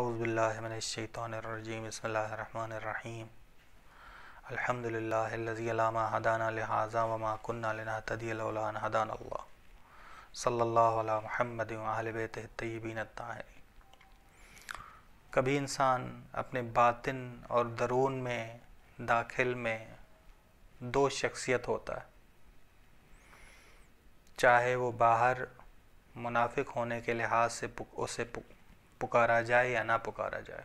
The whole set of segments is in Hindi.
अउज़बिल्लिमिनशैतरजीम बसमीम लिहाजा वमा कन्ना लिनातदीलान सल्ला महमद आलबत कभी इंसान अपने बातिन और दरून में दाखिल में दो शख्सियत होता है चाहे वो बाहर मुनाफिक होने के लिहाज से उसे पुकारा जाए या ना पुकारा जाए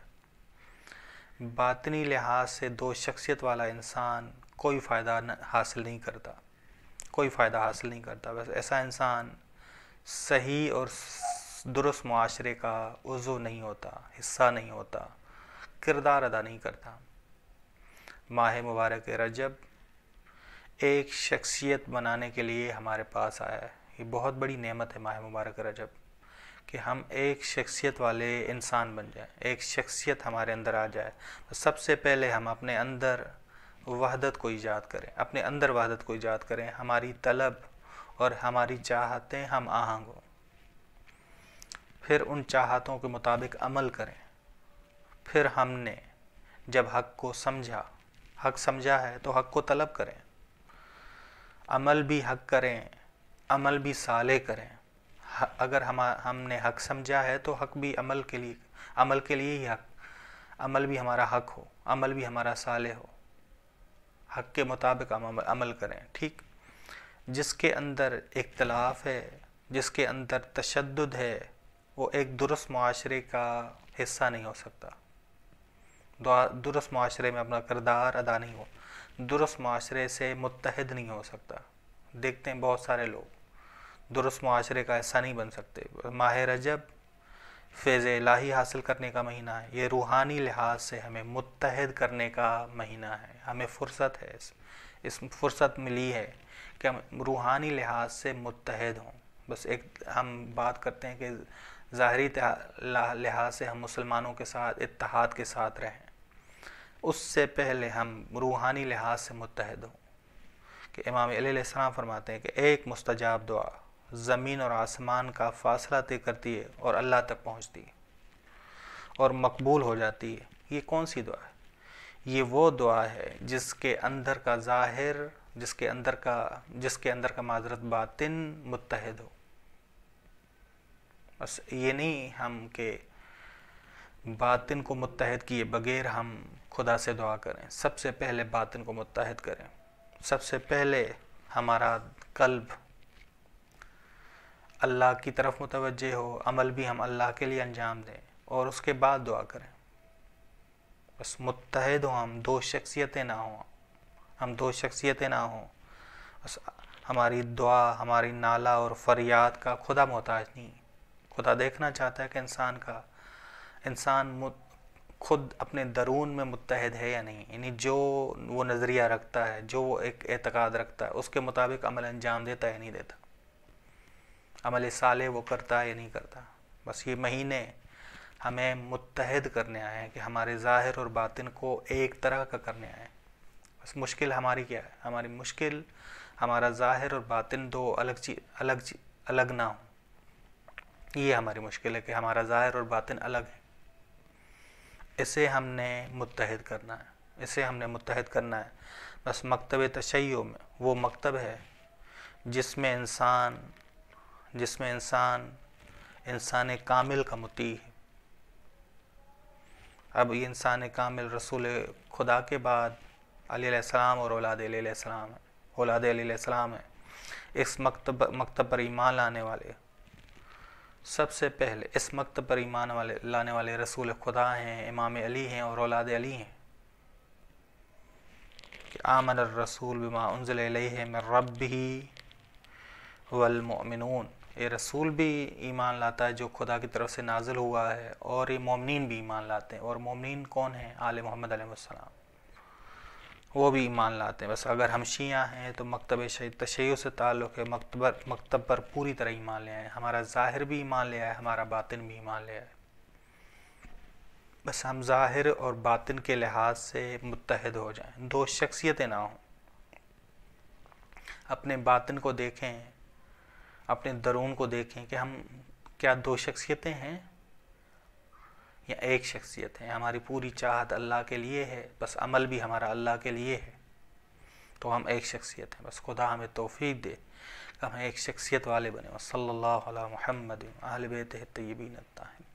बातनी लिहाज से दो शख्सियत वाला इंसान कोई फ़ायदा हासिल नहीं करता कोई फ़ायदा हासिल नहीं करता बस ऐसा इंसान सही और दुरुस्त माशरे का उज़ो नहीं होता हिस्सा नहीं होता किरदार अदा नहीं करता माह मुबारक रजब एक शख्सियत बनाने के लिए हमारे पास आया है ये बहुत बड़ी नेमत है माह मुबारक रजब कि हम एक शख्सियत वाले इंसान बन जाएं एक शख्सियत हमारे अंदर आ जाए तो सबसे पहले हम अपने अंदर वहदत को ईजाद करें अपने अंदर वहदत को ईजाद करें हमारी तलब और हमारी चाहतें हम आहंग हों फिर उन चाहतों के मुताबिक अमल करें फिर हमने जब हक को समझा हक समझा है तो हक को तलब करें अमल भी हक करें अमल भी साले करें अगर हम हमने हक समझा है तो हक भी अमल के लिए अमल के लिए ही हक अमल भी हमारा हक हो अमल भी हमारा साले हो हक के मुताबिक हम अमल करें ठीक जिसके अंदर इख्तलाफ है जिसके अंदर तशद है वो एक दुरुस्त माशरे का हिस्सा नहीं हो सकता दुरुस्त माशरे में अपना किरदार अदा नहीं हो दुरुस्त माशरे से मुतहद नहीं हो सकता देखते हैं बहुत सारे लोग दुरुस्त माशरे का हिस्सा नहीं बन सकते माह रजब फैज़ इलाही हासिल करने का महीना है ये रूहानी लिहाज से हमें मुतहद करने का महीना है हमें फुर्सत है इस, इस फुर्सत मिली है कि हम रूहानी लिहाज से मुतहद हों बस एक हम बात करते हैं कि ज़ाहरी लिहाज से हम मुसलमानों के साथ इतिहाद के साथ रहें उससे पहले हम रूहानी लिहाज से मुतहद हों कि इमाम फरमाते हैं कि एक मुस्तजाब दुआ ज़मीन और आसमान का फासला तय करती है और अल्लाह तक पहुँचती है और मकबूल हो जाती है ये कौन सी दुआ है ये वो दुआ है जिसके अंदर का ज़ाहिर जिसके अंदर का जिसके अंदर का माजरत बातिन मुतहद हो बस ये नहीं हम के बातिन को मुतहद किए बगैर हम खुदा से दुआ करें सबसे पहले बातिन को मुतहद करें सबसे पहले हमारा कल्ब अल्लाह की तरफ मुतवजह हो अमल भी हम अल्लाह के लिए अंजाम दें और उसके बाद दुआ करें बस मुतहद हों हम दो शख्सियतें ना हों हम दो शख्सियतें ना हों बस हमारी दुआ हमारी नाला और फरियाद का खुदा मोहताज नहीं खुदा देखना चाहता है कि इंसान का इंसान खुद अपने दरून में मुतहद है या नहीं यानी जो वो नज़रिया रखता है जो वो एक एतक़ाद रखता है उसके मुताबिक अमल अंजाम देता है नहीं देता अमल साले वो करता है या नहीं करता बस ये महीने हमें मुतहद करने आए हैं कि हमारे ज़ाहिर और बातिन को एक तरह का करने आए हैं बस मुश्किल हमारी क्या है हमारी मुश्किल हमारा ज़ाहिर और बातिन दो अलग ची अलग ची, अलग ना हो ये हमारी मुश्किल है कि हमारा ज़ाहिर और बातिन अलग है इसे हमने मुतहद करना है इसे हमने मुतहद करना है बस मकतब तशैयों में वो मकतब है जिसमें इंसान जिसमें इंसान इंसान कामिल का मती है अब ये इंसान कामिल रसूल खुदा के बाद अलीसम और औलाद अलीसम औलाद अलीसम है इस मकतब मकतब पर ईमान लाने वाले सबसे पहले इस मकतब पर ईमान वाले लाने वाले रसूल खुदा हैं इमाम अली हैं और औलाद अली हैं कि आमन रसूल बिमा मैं रब ही वलमिन ये रसूल भी ईमान लाता है जो खुदा की तरफ से नाजिल हुआ है और ये मोमिन भी ईमान लाते हैं और मोमिन कौन है आल मोहम्मद आलम वो भी ईमान लाते हैं बस अगर हम शिया हैं तो मकतब तशैय से ताल्लुक़ है मकतबर मकतब पर पूरी तरह ईमान ले आए हमारा ज़ाहिर भी ईमान ले आए हमारा बातिन भी ईमान ले आए बस हम ज़ाहिर और बातिन के लिहाज से मुतहद हो जाए दो शख्सियतें ना हों अपने बातिन को देखें अपने दरून को देखें कि हम क्या दो शख्सियतें हैं या एक शख्सियत है हमारी पूरी चाहत अल्लाह के लिए है बस अमल भी हमारा अल्लाह के लिए है तो हम एक शख्सियत हैं बस खुदा हमें तोफ़ी दे हम एक शख्सियत वाले बने वसल्ला महमद आलबत तयबीन